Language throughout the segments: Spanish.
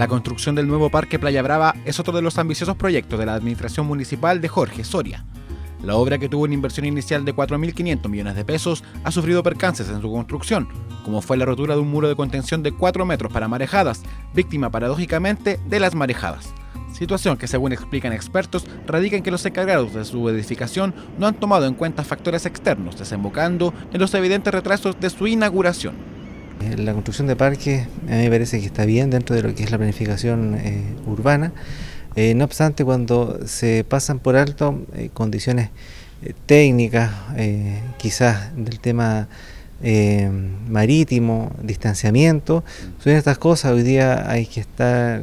La construcción del nuevo Parque Playa Brava es otro de los ambiciosos proyectos de la Administración Municipal de Jorge Soria. La obra, que tuvo una inversión inicial de 4.500 millones de pesos, ha sufrido percances en su construcción, como fue la rotura de un muro de contención de 4 metros para marejadas, víctima paradójicamente de las marejadas. Situación que, según explican expertos, radica en que los encargados de su edificación no han tomado en cuenta factores externos, desembocando en los evidentes retrasos de su inauguración. Eh, la construcción de parques a mí me parece que está bien dentro de lo que es la planificación eh, urbana. Eh, no obstante, cuando se pasan por alto condiciones técnicas, quizás del tema marítimo, distanciamiento, son estas cosas. Hoy día hay que estar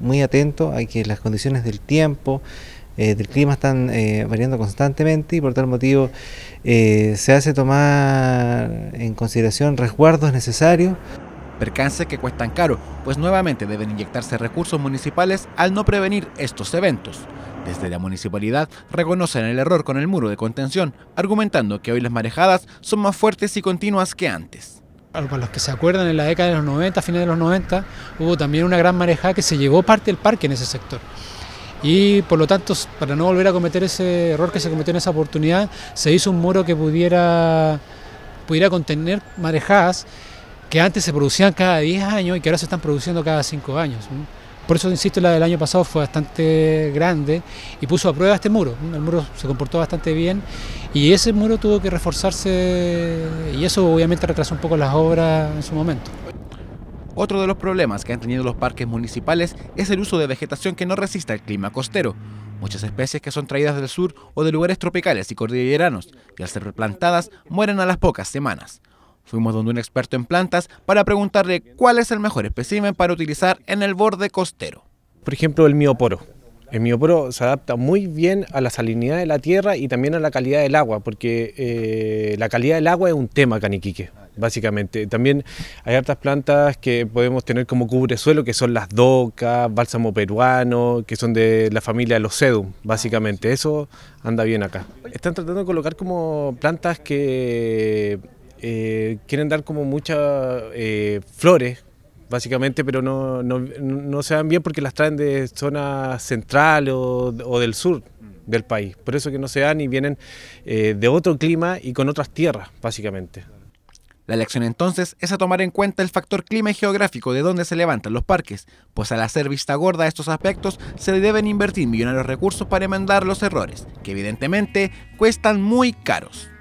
muy atento a que las condiciones del tiempo, eh, el clima están eh, variando constantemente y por tal motivo eh, se hace tomar en consideración resguardos necesarios. Percances que cuestan caro, pues nuevamente deben inyectarse recursos municipales al no prevenir estos eventos. Desde la municipalidad reconocen el error con el muro de contención, argumentando que hoy las marejadas son más fuertes y continuas que antes para los que se acuerdan, en la década de los 90, a finales de los 90, hubo también una gran marejada que se llevó parte del parque en ese sector y por lo tanto, para no volver a cometer ese error que se cometió en esa oportunidad, se hizo un muro que pudiera, pudiera contener marejadas que antes se producían cada 10 años y que ahora se están produciendo cada 5 años. Por eso, insisto, la del año pasado fue bastante grande y puso a prueba este muro. El muro se comportó bastante bien y ese muro tuvo que reforzarse y eso obviamente retrasó un poco las obras en su momento. Otro de los problemas que han tenido los parques municipales es el uso de vegetación que no resista el clima costero. Muchas especies que son traídas del sur o de lugares tropicales y cordilleranos, y al ser replantadas, mueren a las pocas semanas. Fuimos donde un experto en plantas para preguntarle cuál es el mejor espécimen para utilizar en el borde costero. Por ejemplo, el mioporo. El mioporo se adapta muy bien a la salinidad de la tierra y también a la calidad del agua, porque eh, la calidad del agua es un tema caniquique básicamente. También hay hartas plantas que podemos tener como cubresuelo, que son las docas, bálsamo peruano, que son de la familia de los sedum... Ah, básicamente. Eso anda bien acá. Están tratando de colocar como plantas que eh, quieren dar como muchas eh, flores, básicamente, pero no, no, se dan bien porque las traen de zona central o, del sur del país. Por eso que no se dan y vienen eh, de otro clima y con otras tierras, básicamente. La lección entonces es a tomar en cuenta el factor clima y geográfico de donde se levantan los parques, pues al hacer vista gorda a estos aspectos se deben invertir millonarios recursos para enmendar los errores, que evidentemente cuestan muy caros.